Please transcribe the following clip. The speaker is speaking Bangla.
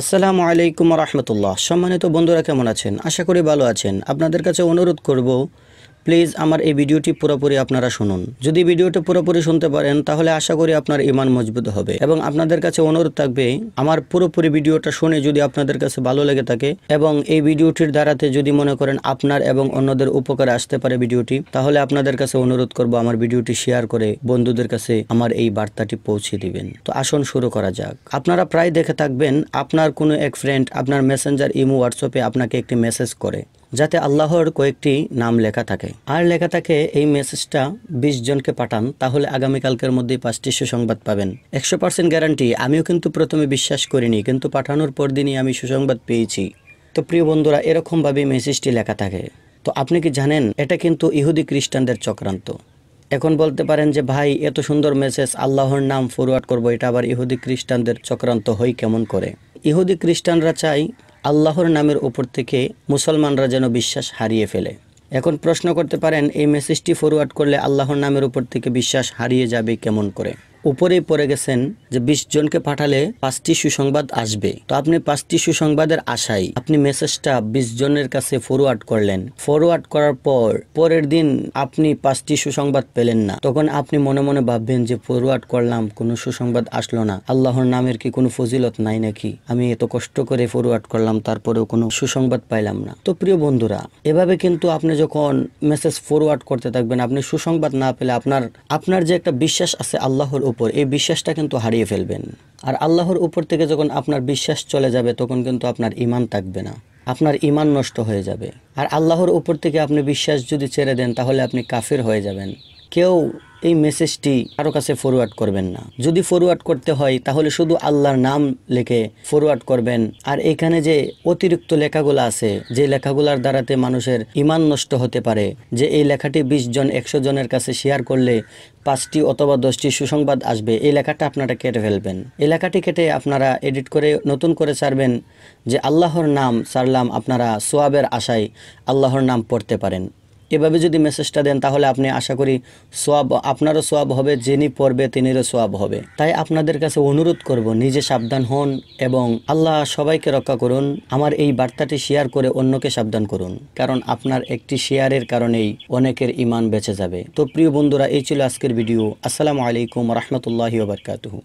আসসালামু আলাইকুম রহমতুল্লাহ সম্মানিত বন্ধুরা কেমন আছেন আশা করি ভালো আছেন আপনাদের কাছে অনুরোধ করব প্লিজ আমার এই ভিডিওটি পুরোপুরি আপনারা শুনুন যদি ভিডিওটি পুরোপুরি শুনতে পারেন তাহলে আশা করি আপনার ইমান মজবুত হবে এবং আপনাদের কাছে অনুরোধ থাকবে আমার পুরোপুরি ভিডিওটা শুনে যদি আপনাদের কাছে ভালো লেগে থাকে এবং এই ভিডিওটির দ্বারাতে যদি মনে করেন আপনার এবং অন্যদের উপকারে আসতে পারে ভিডিওটি তাহলে আপনাদের কাছে অনুরোধ করব আমার ভিডিওটি শেয়ার করে বন্ধুদের কাছে আমার এই বার্তাটি পৌঁছে দিবেন তো আসন শুরু করা যাক আপনারা প্রায় দেখে থাকবেন আপনার কোনো এক ফ্রেন্ড আপনার মেসেঞ্জার ইমো হোয়াটসঅ্যাপে আপনাকে একটি মেসেজ করে যাতে আল্লাহর কয়েকটি নাম লেখা থাকে আর লেখা থাকে এই মেসেজটা বিশ জনকে পাঠান তাহলে আগামীকালকের মধ্যেই পাঁচটি সুসংবাদ পাবেন একশো পার্সেন্ট গ্যারান্টি আমিও কিন্তু প্রথমে বিশ্বাস করিনি কিন্তু পাঠানোর পর দিনই আমি সুসংবাদ পেয়েছি তো প্রিয় বন্ধুরা এরকমভাবেই মেসেজটি লেখা থাকে তো আপনি কি জানেন এটা কিন্তু ইহুদি খ্রিস্টানদের চক্রান্ত এখন বলতে পারেন যে ভাই এত সুন্দর মেসেজ আল্লাহর নাম ফরওয়ার্ড করবো এটা আবার ইহুদি খ্রিস্টানদের চক্রান্ত হই কেমন করে ইহুদি খ্রিস্টানরা চায় আল্লাহর নামের উপর থেকে মুসলমানরা যেন বিশ্বাস হারিয়ে ফেলে এখন প্রশ্ন করতে পারেন এই মেসেজটি ফরওয়ার্ড করলে আল্লাহর নামের উপর থেকে বিশ্বাস হারিয়ে যাবে কেমন করে উপরেই পড়ে গেছেন যে বিশ জনকে পাঠালে পাঁচটি সুসংবাদ আসবে তো আপনি পাঁচটি সুসংবাদের আশায় আপনি মেসেজটা বিশ জনের কাছে ফরওয়ার্ড করলেন ফরওয়ার্ড করার পর পরের দিন আপনি পাঁচটি সুসংবাদ পেলেন না তখন আপনি মনে মনে ভাববেন যে ফরওয়ার্ড করলাম কোনো সুসংবাদ আসলো না আল্লাহর নামের কি কোনো ফজিলত নাই নাকি আমি এত কষ্ট করে ফরওয়ার্ড করলাম তারপরেও কোনো সুসংবাদ পাইলাম না তো প্রিয় বন্ধুরা এভাবে কিন্তু আপনি যখন মেসেজ ফরওয়ার্ড করতে থাকবেন আপনি সুসংবাদ না পেলে আপনার আপনার যে একটা বিশ্বাস আছে আল্লাহর উপর এই বিশ্বাসটা কিন্তু হারিয়ে ফেলবেন আর আল্লাহর উপর থেকে যখন আপনার বিশ্বাস চলে যাবে তখন কিন্তু আপনার ইমান থাকবে না আপনার ইমান নষ্ট হয়ে যাবে আর আল্লাহর উপর থেকে আপনি বিশ্বাস যদি ছেড়ে দেন তাহলে আপনি কাফির হয়ে যাবেন কেউ এই মেসেজটি কারো কাছে ফরওয়ার্ড করবেন না যদি ফরওয়ার্ড করতে হয় তাহলে শুধু আল্লাহর নাম লেখে ফরওয়ার্ড করবেন আর এখানে যে অতিরিক্ত লেখাগুলো আছে যে লেখাগুলার দ্বারাতে মানুষের ইমান নষ্ট হতে পারে যে এই লেখাটি বিশ জন একশো জনের কাছে শেয়ার করলে পাঁচটি অথবা দশটি সুসংবাদ আসবে এই লেখাটা আপনারা কেটে ফেলবেন এই লেখাটি কেটে আপনারা এডিট করে নতুন করে ছাড়বেন যে আল্লাহর নাম সারলাম আপনারা সোয়াবের আশায় আল্লাহর নাম পড়তে পারেন এভাবে যদি মেসেজটা দেন তাহলে আপনি আশা করি সোয়াব আপনারও সোয়াব হবে যিনি পড়বে তিনিরও সোয়াব হবে তাই আপনাদের কাছে অনুরোধ করব নিজে সাবধান হন এবং আল্লাহ সবাইকে রক্ষা করুন আমার এই বার্তাটি শেয়ার করে অন্যকে সাবধান করুন কারণ আপনার একটি শেয়ারের কারণেই অনেকের ইমান বেঁচে যাবে তো প্রিয় বন্ধুরা এই ছিল আজকের ভিডিও আসসালামু আলাইকুম রহমতুল্লাহ ওবরকাতহু